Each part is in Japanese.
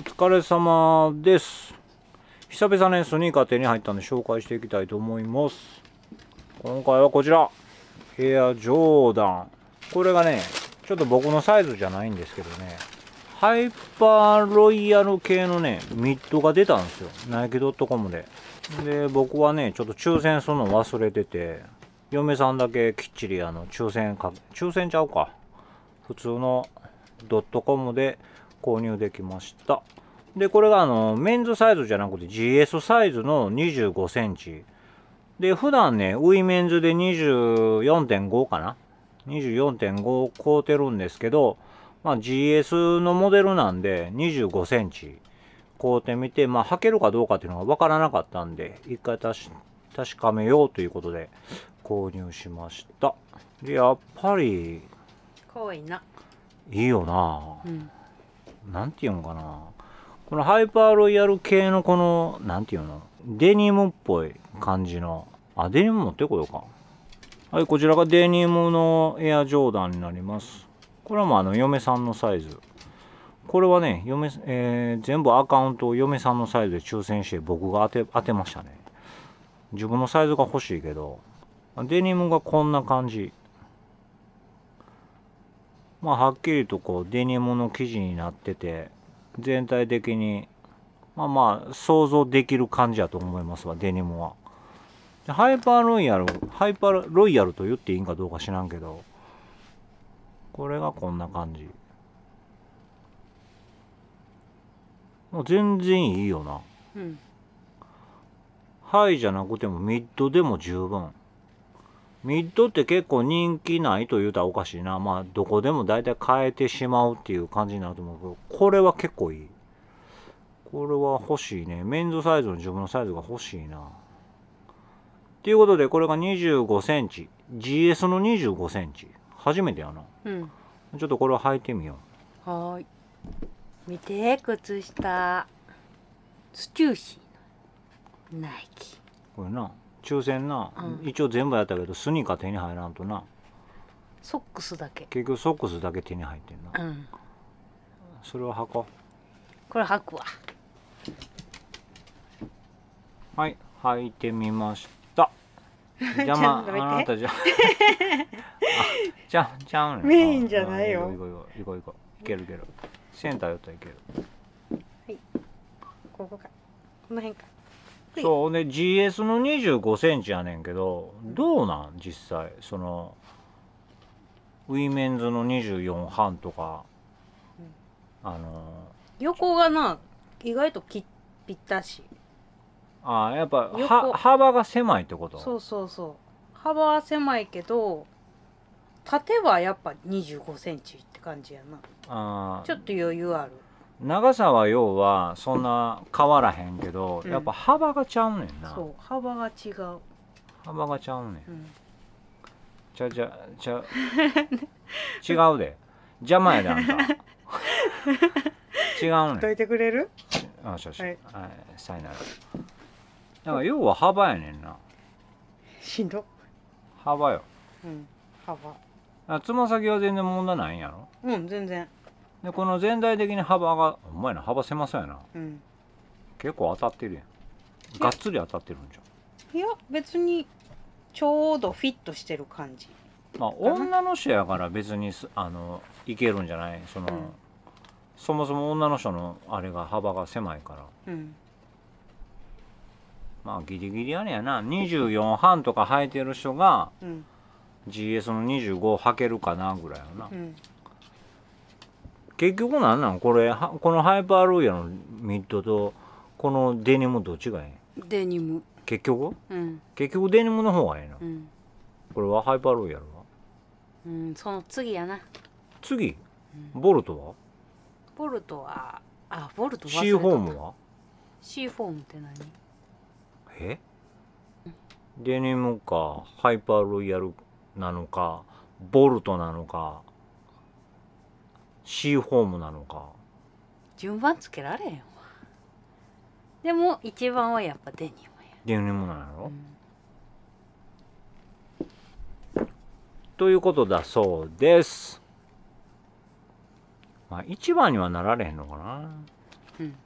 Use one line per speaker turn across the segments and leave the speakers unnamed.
お疲れ様です久々ねスニーカー手に入ったんで紹介していきたいと思います今回はこちらエアジョーダンこれがねちょっと僕のサイズじゃないんですけどねハイパーロイヤル系のね、ミッドが出たんですよ。ナイキドットコムで。で、僕はね、ちょっと抽選するの忘れてて、嫁さんだけきっちりあの、抽選か、抽選ちゃうか。普通のドットコムで購入できましたでこれがあのメンズサイズじゃなくて GS サイズの2 5センチで普段ねウィメンズで24.5かな24.5買うてるんですけど、まあ、GS のモデルなんで25センチ買うてみて、まあ、履けるかどうかっていうのが分からなかったんで一回確かめようということで購入しましたでやっぱりかわいいないいよな、うん何て言うんかなこのハイパーロイヤル系のこの何て言うのデニムっぽい感じのあデニム持ってこようかはいこちらがデニムのエアジョーダンになりますこれはもうあの嫁さんのサイズこれはね嫁、えー、全部アカウントを嫁さんのサイズで抽選して僕が当て当てましたね自分のサイズが欲しいけどデニムがこんな感じまあ、はっきりとこうデニムの生地になってて全体的にまあまあ想像できる感じやと思いますわデニムはでハイパーロイヤルハイパーロイヤルと言っていいんかどうか知らんけどこれがこんな感じもう全然いいよな、うん、ハイじゃなくてもミッドでも十分ミッドって結構人気ないと言うたらおかしいな。まあ、どこでも大体変えてしまうっていう感じになると思うけど、これは結構いい。これは欲しいね。メンズサイズの自分のサイズが欲しいな。ということで、これが25センチ。GS の25センチ。初めてやな。うん。ちょっとこれを履いてみよう。はーい。見て、靴下。スチューシーのナイキ。これな。抽選な、うん、一応全部やったけどスニーカー手に入らんとなソックスだけ結局ソックスだけ手に入ってんな、うん、それは箱これ履くわはい履いてみました 邪魔あなたじゃじ ゃじゃんメインじゃないよここここいけるいけるセンターったらいけるはいここかこの辺かそうね GS の2 5ンチやねんけどどうなん実際そのウィメンズの24半とか、うん、あの横がな意外とぴったしああやっぱは幅が狭いってことそうそうそう幅は狭いけど縦はやっぱ2 5ンチって感じやなあちょっと余裕ある長さは要はそんな変わらへんけど、うん、やっぱ幅がちゃうねんなそう幅が違う幅がちゃうね、うん、ちゃちゃちゃ 違うで邪魔やであんた 違うねどいてくれるあしょしはい、さよならだから要は幅やねんなしんど幅ようん幅あつま先は全然問題ないんやろうん全然でこの全体的に幅がお前な幅狭そうやな、うん、結構当たってるやんがっつり当たってるんじゃんいや別にちょうどフィットしてる感じまあ女の人やから別にあのいけるんじゃないその、うん、そもそも女の人のあれが幅が狭いから、うん、まあギリギリあれやな24半とか履いてる人が、うん、GS の25履けるかなぐらいやな、うん結局なんなんこれこのハイパーロイヤルのミッドとこのデニムどっちがええデニム結局、うん、結局デニムの方がええな、うん、これはハイパーロイヤルはうんその次やな次ボルトは、ボルトはあボルトはーフォームはシーフォームって何えデニムかハイパーロイヤルなのかボルトなのかシーホームなのか順番つけられへんわでも一番はやっぱデニムやデニムなんやろ、うん、ということだそうですまあ一番にはなられへんのかなうんだ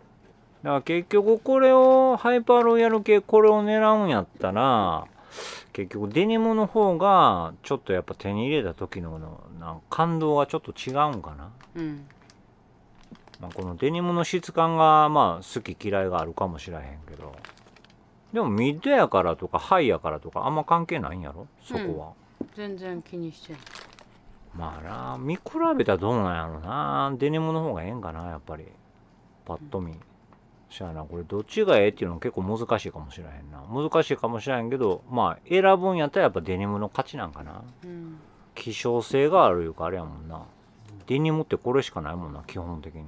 から結局これをハイパーロイヤル系これを狙うんやったら結局デニムの方がちょっとやっぱ手に入れた時のなん感動がちょっと違うんかな、うん、まあ、このデニムの質感がまあ好き嫌いがあるかもしらへんけどでもミッドやからとかハイやからとかあんま関係ないんやろそこは、うん、全然気にしてないまあな見比べたらどうなんやろなデニムの方がええんかなやっぱりパッと見、うんしゃあな、これどっちがええっていうのは結構難しいかもしれへんな。難しいかもしれへんけど、まあ選ぶんやったらやっぱデニムの価値なんかな。うん、希少性があるいうかあれやもんな。デニムってこれしかないもんな、基本的に。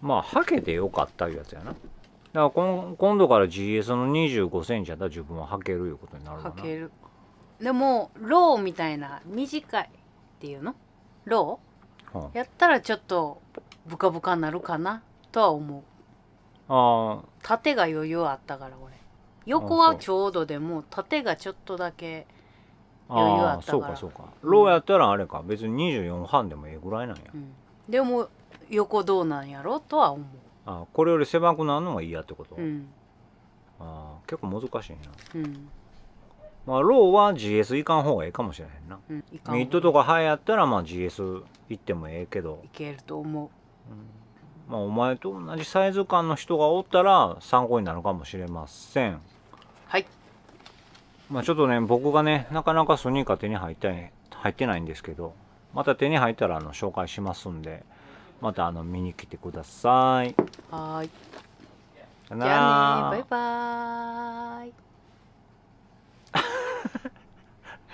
まあ、はけてよかったいうやつやな。だから今今度から GS の25センチやったら自分ははけるいうことになるかな。はける。でも、ローみたいな短いっていうのロー、はあ、やったらちょっとブカブカになるかなとは思う。ああ縦が余裕あったから俺横はちょうどでも縦がちょっとだけ
余裕あったからそうかそうか
ローやったらあれか別に24半でもええぐらいなんや、うん、でも横どうなんやろとは思うあこれより狭くなるのがやってこと、うん、あ結構難しいな、うんまあ、ローは GS いかん方がええかもしれへんな、うん、ミッドとかハイやったらまあ GS 行ってもええけどいけると思う、うんまあ、お前と同じサイズ感の人がおったら参考になるかもしれませんはいまあちょっとね僕がねなかなかスニーカー手に入って入ってないんですけどまた手に入ったらあの紹介しますんでまたあの見に来てくださいはいじゃあねバイバ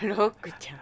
イ ロックちゃん